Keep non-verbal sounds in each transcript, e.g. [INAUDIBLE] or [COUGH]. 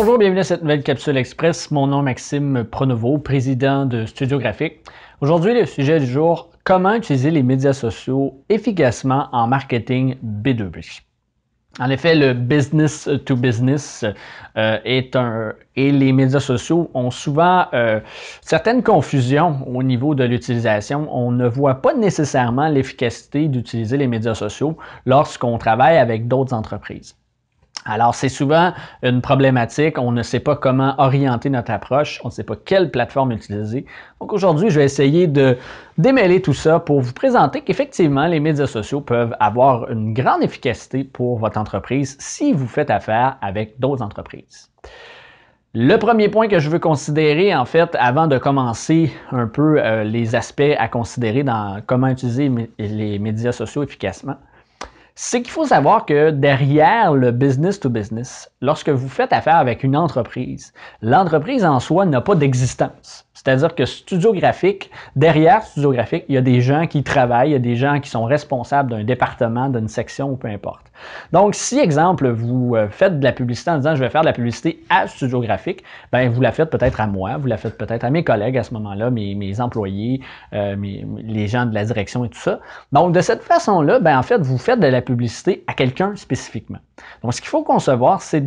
Bonjour, bienvenue à cette nouvelle capsule express. Mon nom est Maxime Pronovo, président de Studio Graphique. Aujourd'hui, le sujet du jour, comment utiliser les médias sociaux efficacement en marketing B2B. En effet, le business to business euh, est un et les médias sociaux ont souvent euh, certaines confusions au niveau de l'utilisation. On ne voit pas nécessairement l'efficacité d'utiliser les médias sociaux lorsqu'on travaille avec d'autres entreprises. Alors, c'est souvent une problématique. On ne sait pas comment orienter notre approche. On ne sait pas quelle plateforme utiliser. Donc, aujourd'hui, je vais essayer de démêler tout ça pour vous présenter qu'effectivement, les médias sociaux peuvent avoir une grande efficacité pour votre entreprise si vous faites affaire avec d'autres entreprises. Le premier point que je veux considérer, en fait, avant de commencer un peu euh, les aspects à considérer dans comment utiliser les médias sociaux efficacement, c'est qu'il faut savoir que derrière le business to business, lorsque vous faites affaire avec une entreprise, l'entreprise en soi n'a pas d'existence. C'est-à-dire que Studio Graphique, derrière Studio Graphique, il y a des gens qui travaillent, il y a des gens qui sont responsables d'un département, d'une section ou peu importe. Donc, si, exemple, vous euh, faites de la publicité en disant je vais faire de la publicité à Studio Graphique, ben, vous la faites peut-être à moi, vous la faites peut-être à mes collègues à ce moment-là, mes, employés, euh, les gens de la direction et tout ça. Donc, de cette façon-là, ben, en fait, vous faites de la publicité à quelqu'un spécifiquement. Donc, ce qu'il faut concevoir, c'est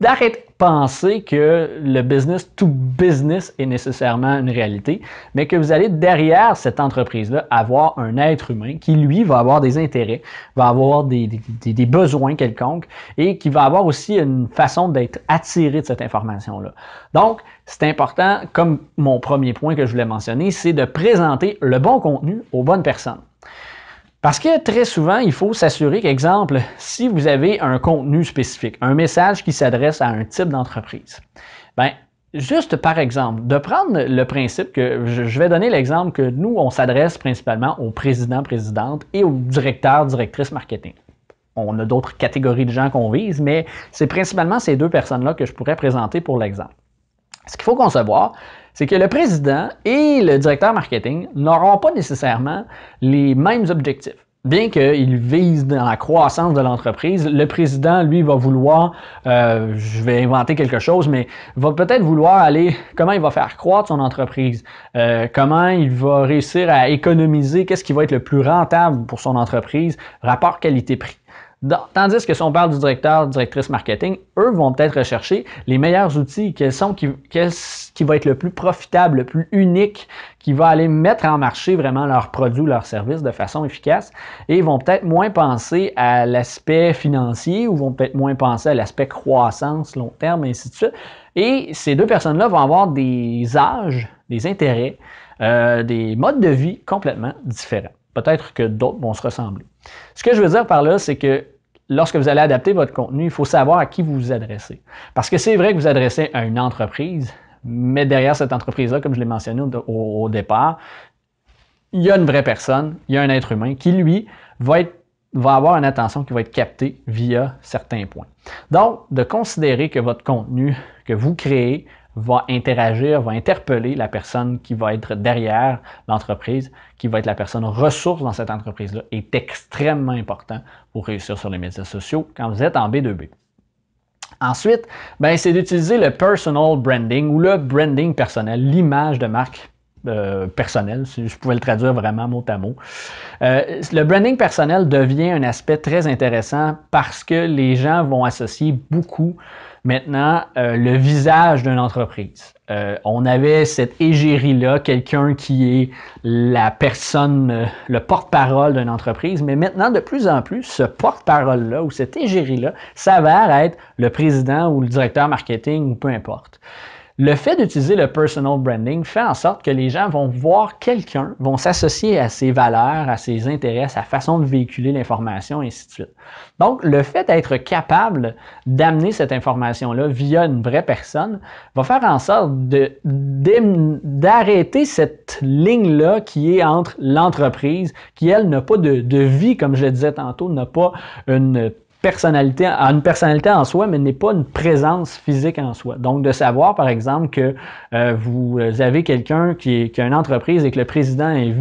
d'arrêter Pensez que le business tout business est nécessairement une réalité, mais que vous allez derrière cette entreprise-là avoir un être humain qui, lui, va avoir des intérêts, va avoir des, des besoins quelconques et qui va avoir aussi une façon d'être attiré de cette information-là. Donc, c'est important, comme mon premier point que je voulais mentionner, c'est de présenter le bon contenu aux bonnes personnes. Parce que très souvent, il faut s'assurer qu'exemple, si vous avez un contenu spécifique, un message qui s'adresse à un type d'entreprise, ben juste par exemple, de prendre le principe que je vais donner l'exemple que nous, on s'adresse principalement aux présidents, présidentes et aux directeurs, directrices marketing. On a d'autres catégories de gens qu'on vise, mais c'est principalement ces deux personnes-là que je pourrais présenter pour l'exemple. Ce qu'il faut concevoir, c'est que le président et le directeur marketing n'auront pas nécessairement les mêmes objectifs. Bien qu'ils vise dans la croissance de l'entreprise, le président, lui, va vouloir, euh, je vais inventer quelque chose, mais va peut-être vouloir aller, comment il va faire croître son entreprise, euh, comment il va réussir à économiser, qu'est-ce qui va être le plus rentable pour son entreprise, rapport qualité-prix. Tandis que si on parle du directeur, directrice marketing, eux vont peut-être rechercher les meilleurs outils, quels sont, qui, qui va être le plus profitable, le plus unique, qui va aller mettre en marché vraiment leurs produits, leurs services de façon efficace, et vont peut-être moins penser à l'aspect financier ou vont peut-être moins penser à l'aspect croissance long terme, et ainsi de suite. Et ces deux personnes-là vont avoir des âges, des intérêts, euh, des modes de vie complètement différents. Peut-être que d'autres vont se ressembler. Ce que je veux dire par là, c'est que lorsque vous allez adapter votre contenu, il faut savoir à qui vous vous adressez. Parce que c'est vrai que vous adressez à une entreprise, mais derrière cette entreprise-là, comme je l'ai mentionné au, départ, il y a une vraie personne, il y a un être humain qui, lui, va avoir une attention qui va être captée via certains points. Donc, de considérer que votre contenu que vous créez va interagir, va interpeller la personne qui va être derrière l'entreprise, qui va être la personne ressource dans cette entreprise-là, est extrêmement important pour réussir sur les médias sociaux quand vous êtes en B2B. Ensuite, ben, c'est d'utiliser le personal branding ou le branding personnel, l'image de marque euh, personnel, si je pouvais le traduire vraiment mot à mot. Euh, le branding personnel devient un aspect très intéressant parce que les gens vont associer beaucoup maintenant euh, le visage d'une entreprise. on avait cette égérie-là, quelqu'un qui est la personne, le porte-parole d'une entreprise, mais maintenant, de plus en plus, ce porte-parole-là ou cette égérie-là s'avère être le président ou le directeur marketing ou peu importe. Le fait d'utiliser le personal branding fait en sorte que les gens vont voir quelqu'un, vont s'associer à ses valeurs, à ses intérêts, à sa façon de véhiculer l'information, et ainsi de suite. Donc, le fait d'être capable d'amener cette information-là via une vraie personne va faire en sorte d'arrêter cette ligne-là qui est entre l'entreprise, qui, elle, n'a pas de, vie, comme je le disais tantôt, n'a pas une personnalité, une personnalité en soi, mais n'est pas une présence physique en soi. Donc, de savoir, par exemple, que euh, vous avez quelqu'un qui, qui, a une entreprise et que le président est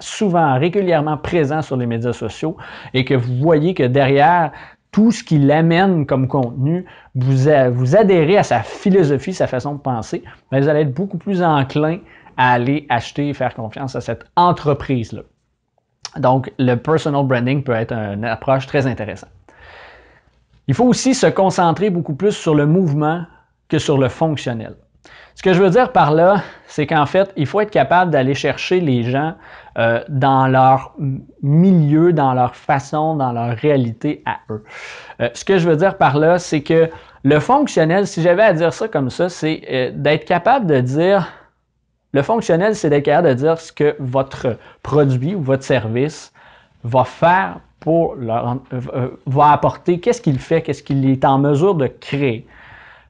souvent, régulièrement présent sur les médias sociaux et que vous voyez que derrière tout ce qu'il amène comme contenu, vous, vous adhérez à sa philosophie, sa façon de penser, mais vous allez être beaucoup plus enclin à aller acheter et faire confiance à cette entreprise-là. Donc, le personal branding peut être une approche très intéressante. Il faut aussi se concentrer beaucoup plus sur le mouvement que sur le fonctionnel. Ce que je veux dire par là, c'est qu'en fait, il faut être capable d'aller chercher les gens euh, dans leur milieu, dans leur façon, dans leur réalité à eux. Euh, ce que je veux dire par là, c'est que le fonctionnel, si j'avais à dire ça comme ça, c'est euh, d'être capable de dire, le fonctionnel, c'est d'être capable de dire ce que votre produit ou votre service va faire pour leur, euh, euh, va apporter, qu'est-ce qu'il fait, qu'est-ce qu'il est en mesure de créer.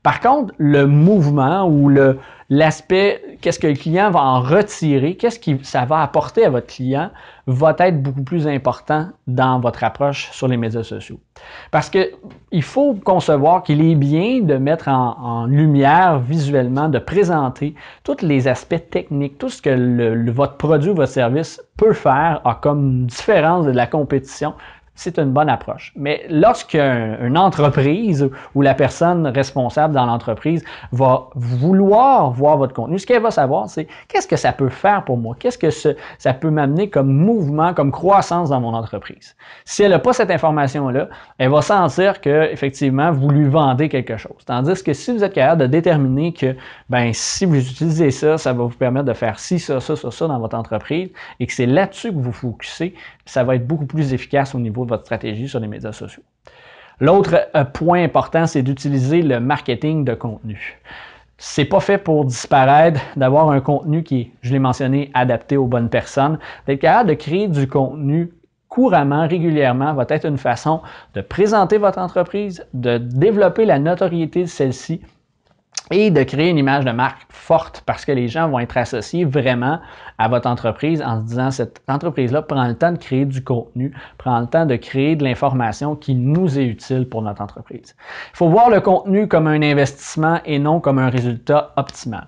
Par contre, le mouvement ou l'aspect, qu'est-ce que le client va en retirer, qu'est-ce que ça va apporter à votre client, va être beaucoup plus important dans votre approche sur les médias sociaux. Parce que il faut concevoir qu'il est bien de mettre en, lumière visuellement, de présenter tous les aspects techniques, tout ce que votre produit, votre service peut faire a comme différence de la compétition, c'est une bonne approche. Mais lorsqu'une entreprise ou la personne responsable dans l'entreprise va vouloir voir votre contenu, ce qu'elle va savoir, c'est qu'est-ce que ça peut faire pour moi? Qu'est-ce que ça peut m'amener comme mouvement, comme croissance dans mon entreprise? Si elle n'a pas cette information-là, elle va sentir que effectivement vous lui vendez quelque chose. Tandis que si vous êtes capable de déterminer que ben si vous utilisez ça, ça va vous permettre de faire ci, ça, ça, ça, ça dans votre entreprise et que c'est là-dessus que vous focussez, ça va être beaucoup plus efficace au niveau de votre stratégie sur les médias sociaux. L'autre euh, point important, c'est d'utiliser le marketing de contenu. C'est pas fait pour disparaître, d'avoir un contenu qui est, je l'ai mentionné, adapté aux bonnes personnes. D'être capable de créer du contenu couramment, régulièrement, va être une façon de présenter votre entreprise, de développer la notoriété de celle-ci et de créer une image de marque forte parce que les gens vont être associés vraiment à votre entreprise en se disant cette entreprise-là prend le temps de créer du contenu, prend le temps de créer de l'information qui nous est utile pour notre entreprise. Il faut voir le contenu comme un investissement et non comme un résultat optimal.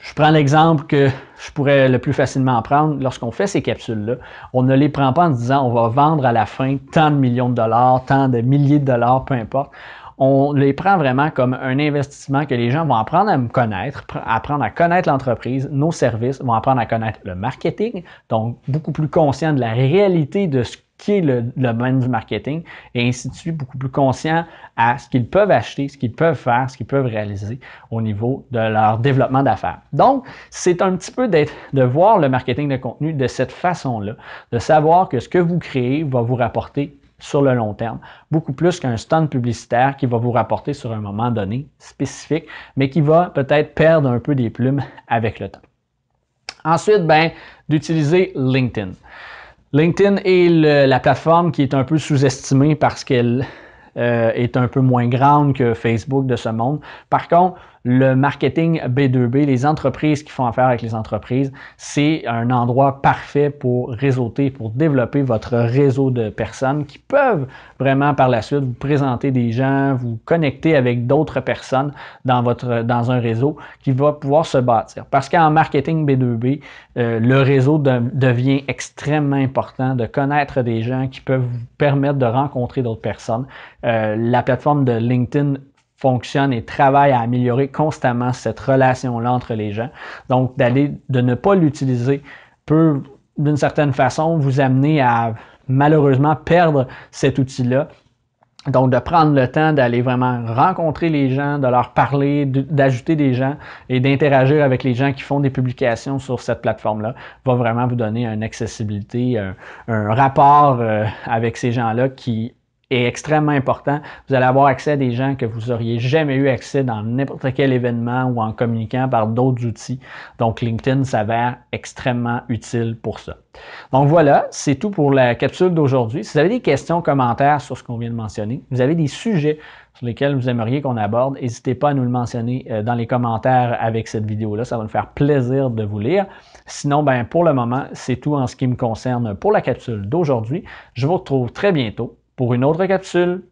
Je prends l'exemple que je pourrais le plus facilement prendre lorsqu'on fait ces capsules-là. On ne les prend pas en disant on va vendre à la fin tant de millions de dollars, tant de milliers de dollars, peu importe on les prend vraiment comme un investissement que les gens vont apprendre à me connaître, apprendre à connaître l'entreprise, nos services, vont apprendre à connaître le marketing, donc beaucoup plus conscient de la réalité de ce qui est le, domaine du marketing, et ainsi de suite, beaucoup plus conscient à ce qu'ils peuvent acheter, ce qu'ils peuvent faire, ce qu'ils peuvent réaliser au niveau de leur développement d'affaires. Donc, c'est un petit peu de voir le marketing de contenu de cette façon-là, de savoir que ce que vous créez va vous rapporter sur le long terme, beaucoup plus qu'un stand publicitaire qui va vous rapporter sur un moment donné spécifique, mais qui va peut-être perdre un peu des plumes [LAUGHS] avec le temps. Ensuite, ben, d'utiliser LinkedIn. LinkedIn est la plateforme qui est un peu sous-estimée parce qu'elle euh, est un peu moins grande que Facebook de ce monde. Par contre, le marketing B2B, les entreprises qui font affaire avec les entreprises, c'est un endroit parfait pour réseauter, pour développer votre réseau de personnes qui peuvent vraiment par la suite vous présenter des gens, vous connecter avec d'autres personnes dans, votre, dans un réseau qui va pouvoir se bâtir. Parce qu'en marketing B2B, euh, le réseau devient extrêmement important de connaître des gens qui peuvent vous permettre de rencontrer d'autres personnes. Euh, la plateforme de LinkedIn fonctionne et travaille à améliorer constamment cette relation-là entre les gens. Donc, d'aller, de ne pas l'utiliser peut, d'une certaine façon, vous amener à malheureusement perdre cet outil-là. Donc, de prendre le temps d'aller vraiment rencontrer les gens, de leur parler, d'ajouter des gens et d'interagir avec les gens qui font des publications sur cette plateforme-là va vraiment vous donner une accessibilité, euh, un, rapport euh, avec ces gens-là qui est extrêmement important. Vous allez avoir accès à des gens que vous auriez jamais eu accès dans n'importe quel événement ou en communiquant par d'autres outils. Donc LinkedIn s'avère extrêmement utile pour ça. Donc voilà, c'est tout pour la capsule d'aujourd'hui. Si vous avez des questions, commentaires sur ce qu'on vient de mentionner, vous avez des sujets sur lesquels vous aimeriez qu'on aborde, n'hésitez pas à nous le mentionner euh, dans les commentaires avec cette vidéo-là. Ça va nous faire plaisir de vous lire. Sinon, ben, pour le moment, c'est tout en ce qui me concerne pour la capsule d'aujourd'hui. Je vous retrouve très bientôt pour une autre capsule.